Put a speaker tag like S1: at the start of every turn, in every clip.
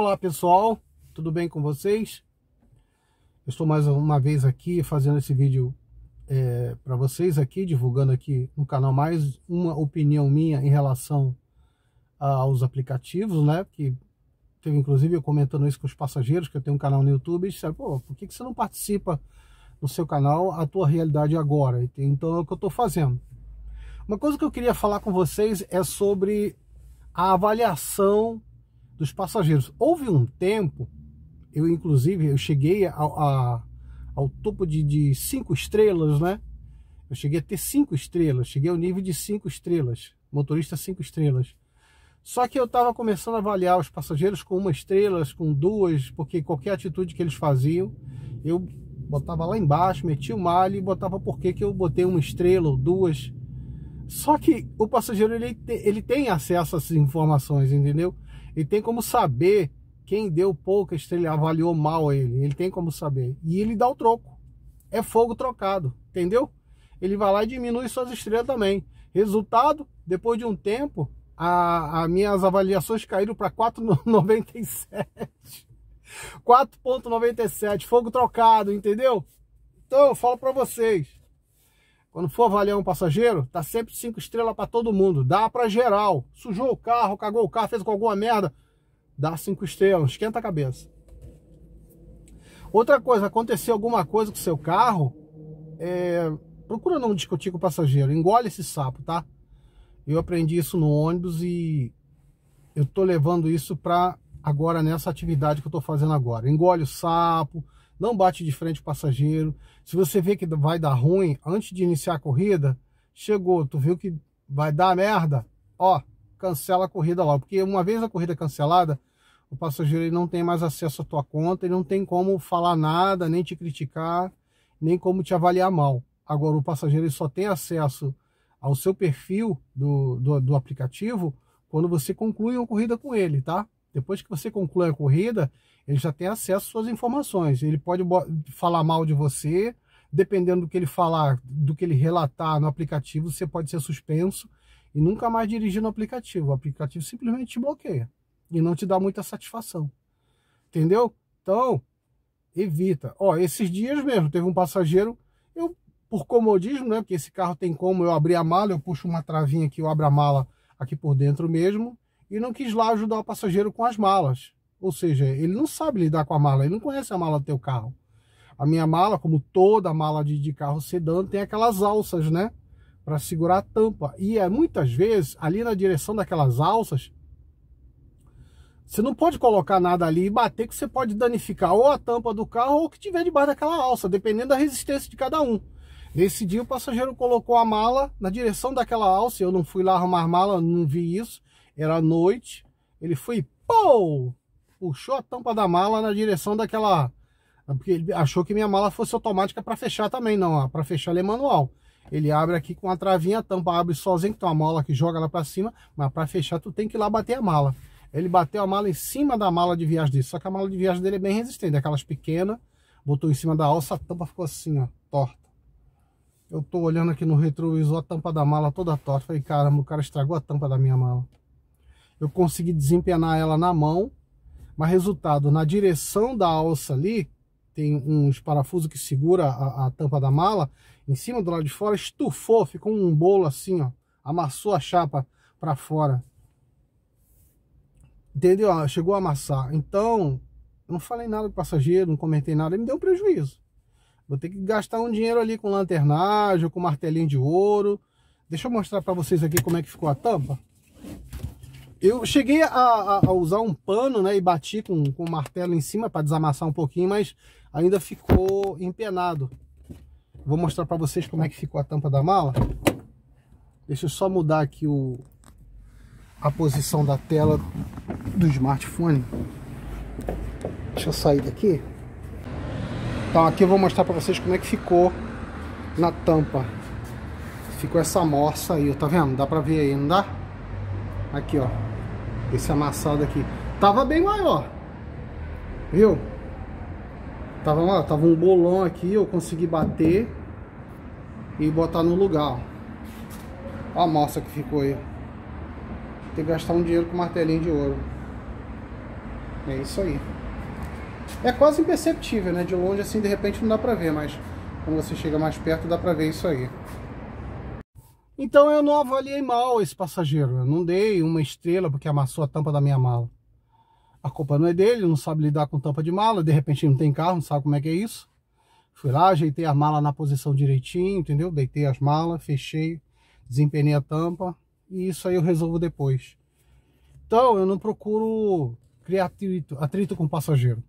S1: Olá pessoal, tudo bem com vocês? Eu estou mais uma vez aqui fazendo esse vídeo é, para vocês aqui, divulgando aqui no canal mais uma opinião minha em relação aos aplicativos, né? Que teve inclusive eu comentando isso com os passageiros, que eu tenho um canal no YouTube, e disseram, pô, por que, que você não participa no seu canal a tua realidade agora? Então é o que eu estou fazendo. Uma coisa que eu queria falar com vocês é sobre a avaliação dos passageiros. Houve um tempo, eu inclusive, eu cheguei a, a, ao topo de, de cinco estrelas, né? Eu cheguei a ter cinco estrelas, cheguei ao nível de cinco estrelas, motorista cinco estrelas. Só que eu estava começando a avaliar os passageiros com uma estrela, com duas, porque qualquer atitude que eles faziam, eu botava lá embaixo, metia o malho e botava por que eu botei uma estrela ou duas. Só que o passageiro ele, ele tem acesso a essas informações, entendeu? Ele tem como saber quem deu pouca estrela, avaliou mal ele. Ele tem como saber. E ele dá o troco. É fogo trocado, entendeu? Ele vai lá e diminui suas estrelas também. Resultado, depois de um tempo, as minhas avaliações caíram para 4,97. 4,97, fogo trocado, entendeu? Então eu falo para vocês, quando for avaliar um passageiro, tá sempre cinco estrelas para todo mundo. Dá para geral. Sujou o carro, cagou o carro, fez com alguma merda, dá cinco estrelas. Esquenta a cabeça. Outra coisa, aconteceu alguma coisa com o seu carro, é... procura não discutir com o passageiro. Engole esse sapo, tá? Eu aprendi isso no ônibus e eu tô levando isso para agora nessa atividade que eu tô fazendo agora. Engole o sapo não bate de frente o passageiro. Se você vê que vai dar ruim, antes de iniciar a corrida, chegou, tu viu que vai dar merda, ó, cancela a corrida logo. Porque uma vez a corrida cancelada, o passageiro ele não tem mais acesso à tua conta, ele não tem como falar nada, nem te criticar, nem como te avaliar mal. Agora, o passageiro ele só tem acesso ao seu perfil do, do, do aplicativo quando você conclui uma corrida com ele, tá? Depois que você conclui a corrida, ele já tem acesso às suas informações. Ele pode falar mal de você, dependendo do que ele falar, do que ele relatar no aplicativo, você pode ser suspenso e nunca mais dirigir no aplicativo. O aplicativo simplesmente te bloqueia e não te dá muita satisfação. Entendeu? Então, evita. Ó, esses dias mesmo teve um passageiro, eu por comodismo, né, porque esse carro tem como eu abrir a mala, eu puxo uma travinha aqui, eu abro a mala aqui por dentro mesmo e não quis lá ajudar o passageiro com as malas. Ou seja, ele não sabe lidar com a mala, ele não conhece a mala do teu carro. A minha mala, como toda mala de, de carro sedã, tem aquelas alças, né? Para segurar a tampa. E é, muitas vezes, ali na direção daquelas alças, você não pode colocar nada ali e bater, que você pode danificar ou a tampa do carro ou o que tiver debaixo daquela alça, dependendo da resistência de cada um. Nesse dia o passageiro colocou a mala na direção daquela alça, eu não fui lá arrumar mala, não vi isso. Era noite, ele foi, pou, puxou a tampa da mala na direção daquela... Porque ele achou que minha mala fosse automática para fechar também, não, para fechar ele é manual. Ele abre aqui com a travinha, a tampa abre sozinho, tem uma mola que joga lá para cima, mas para fechar tu tem que ir lá bater a mala. Ele bateu a mala em cima da mala de viagem dele, só que a mala de viagem dele é bem resistente, é aquelas pequenas, botou em cima da alça, a tampa ficou assim, ó, torta. Eu tô olhando aqui no retrovisor a tampa da mala toda torta, falei, caramba, o cara estragou a tampa da minha mala eu consegui desempenar ela na mão, mas resultado, na direção da alça ali, tem uns parafusos que segura a, a tampa da mala, em cima do lado de fora, estufou, ficou um bolo assim, ó, amassou a chapa para fora. Entendeu? Chegou a amassar. Então, eu não falei nada do passageiro, não comentei nada, ele me deu um prejuízo. Vou ter que gastar um dinheiro ali com lanternagem, com martelinho de ouro. Deixa eu mostrar para vocês aqui como é que ficou a tampa. Eu cheguei a, a, a, usar um pano, né, e bati com, com o martelo em cima para desamassar um pouquinho, mas ainda ficou empenado. Vou mostrar para vocês como é que ficou a tampa da mala. Deixa eu só mudar aqui o, a posição da tela do smartphone. Deixa eu sair daqui. Então aqui eu vou mostrar para vocês como é que ficou na tampa. Ficou essa morsa aí, tá vendo? Dá para ver aí, não dá? Aqui, ó. Esse amassado aqui. Tava bem maior. Viu? Tava, ó, tava um bolão aqui, eu consegui bater e botar no lugar. a amostra que ficou aí. Tem que gastar um dinheiro com martelinho de ouro. É isso aí. É quase imperceptível, né? De longe assim, de repente não dá pra ver, mas quando você chega mais perto dá pra ver isso aí. Então eu não avaliei mal esse passageiro. Eu não dei uma estrela porque amassou a tampa da minha mala. A culpa não é dele, não sabe lidar com tampa de mala, de repente não tem carro, não sabe como é que é isso. Fui lá, ajeitei a mala na posição direitinho, entendeu? Deitei as malas, fechei, desempenhei a tampa e isso aí eu resolvo depois. Então eu não procuro criar atrito, atrito com o passageiro.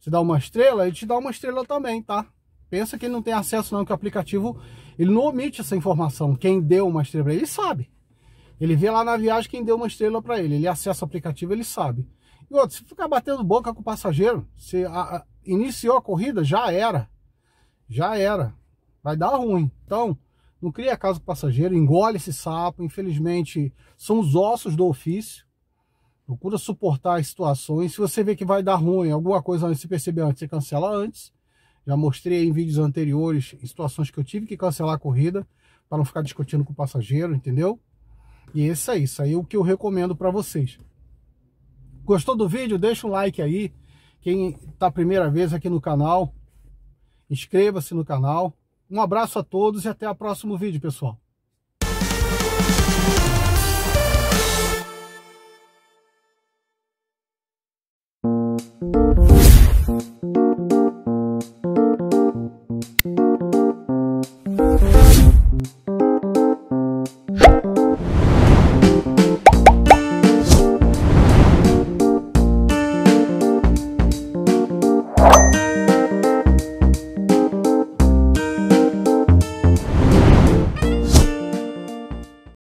S1: Se dá uma estrela, ele te dá uma estrela também, tá? Pensa que ele não tem acesso não, que o aplicativo ele não omite essa informação. Quem deu uma estrela para ele, ele sabe. Ele vê lá na viagem quem deu uma estrela para ele. Ele acessa o aplicativo, ele sabe. E outro, se ficar batendo boca com o passageiro, se a, a, iniciou a corrida, já era. Já era. Vai dar ruim. Então, não cria caso com o passageiro, engole esse sapo. Infelizmente, são os ossos do ofício. Procura suportar as situações. Se você vê que vai dar ruim, alguma coisa antes, se perceber antes, você cancela antes. Já mostrei em vídeos anteriores em situações que eu tive que cancelar a corrida para não ficar discutindo com o passageiro, entendeu? E é isso é isso aí, é o que eu recomendo para vocês. Gostou do vídeo? Deixa um like aí. Quem está primeira vez aqui no canal, inscreva-se no canal. Um abraço a todos e até o próximo vídeo, pessoal. Thank you.